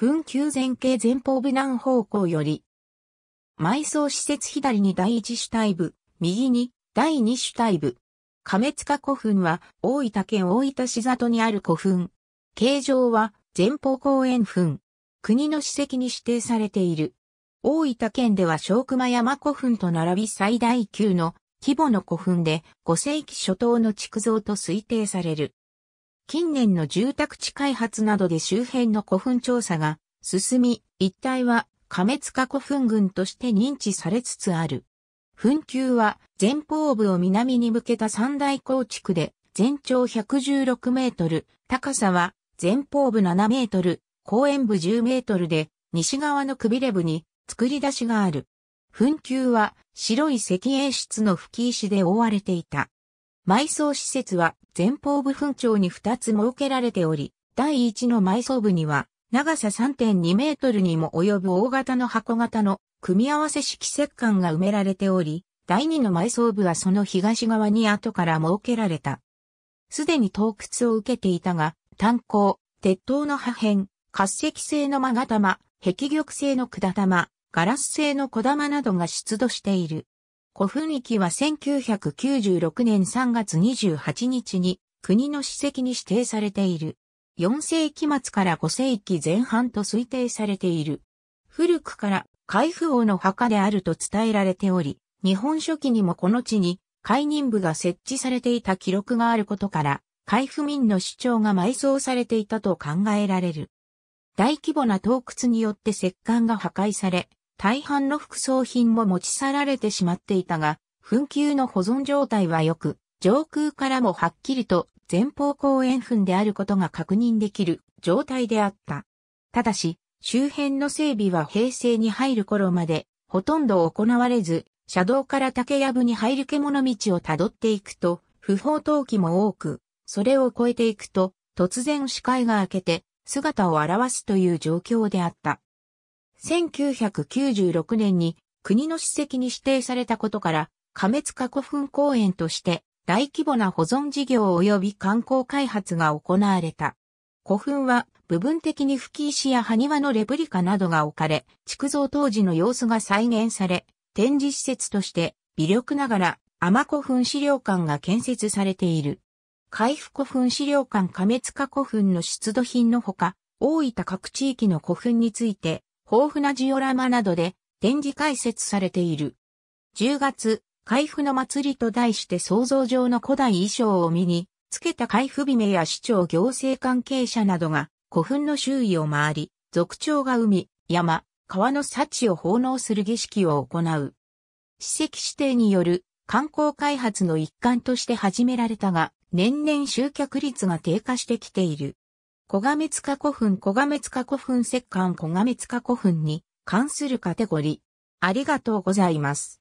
墳丘前景前方部南方向より、埋葬施設左に第一主体部、右に第二主体部。亀塚古墳は大分県大分市里にある古墳。形状は前方公園墳。国の史跡に指定されている。大分県では小熊山古墳と並び最大級の規模の古墳で5世紀初頭の築造と推定される。近年の住宅地開発などで周辺の古墳調査が進み、一帯は亀塚古墳群として認知されつつある。墳丘は前方部を南に向けた三大構築で、全長116メートル、高さは前方部7メートル、後円部10メートルで、西側のくびれ部に作り出しがある。墳丘は白い石英室の吹き石で覆われていた。埋葬施設は前方部墳長に2つ設けられており、第1の埋葬部には長さ3.2メートルにも及ぶ大型の箱型の組み合わせ式石棺が埋められており、第2の埋葬部はその東側に後から設けられた。すでに洞窟を受けていたが、炭鉱、鉄塔の破片、滑石製の勾玉、壁玉製の管玉、ガラス製の小玉などが出土している。古墳域は1996年3月28日に国の史跡に指定されている。4世紀末から5世紀前半と推定されている。古くから海部王の墓であると伝えられており、日本書紀にもこの地に海任部が設置されていた記録があることから、海部民の主張が埋葬されていたと考えられる。大規模な洞窟によって石棺が破壊され、大半の副葬品も持ち去られてしまっていたが、墳丘の保存状態は良く、上空からもはっきりと前方後円墳であることが確認できる状態であった。ただし、周辺の整備は平成に入る頃までほとんど行われず、車道から竹やぶに入る獣道をたどっていくと、不法投棄も多く、それを越えていくと、突然視界が明けて姿を現すという状況であった。1996年に国の史跡に指定されたことから、亀塚古墳公園として大規模な保存事業及び観光開発が行われた。古墳は部分的に吹石や埴輪のレプリカなどが置かれ、築造当時の様子が再現され、展示施設として微力ながら天古墳資料館が建設されている。海部古墳資料館亀塚古墳の出土品のほか、大分各地域の古墳について豊富なジオラマなどで展示解説されている。10月、海部の祭りと題して想像上の古代衣装を身に、つけた海部姫や市長行政関係者などが古墳の周囲を回り、族長が海、山、川の幸を奉納する儀式を行う。史跡指定による観光開発の一環として始められたが、年々集客率が低下してきている。小亀塚古墳小亀塚古墳石棺小亀塚古墳に関するカテゴリー。ありがとうございます。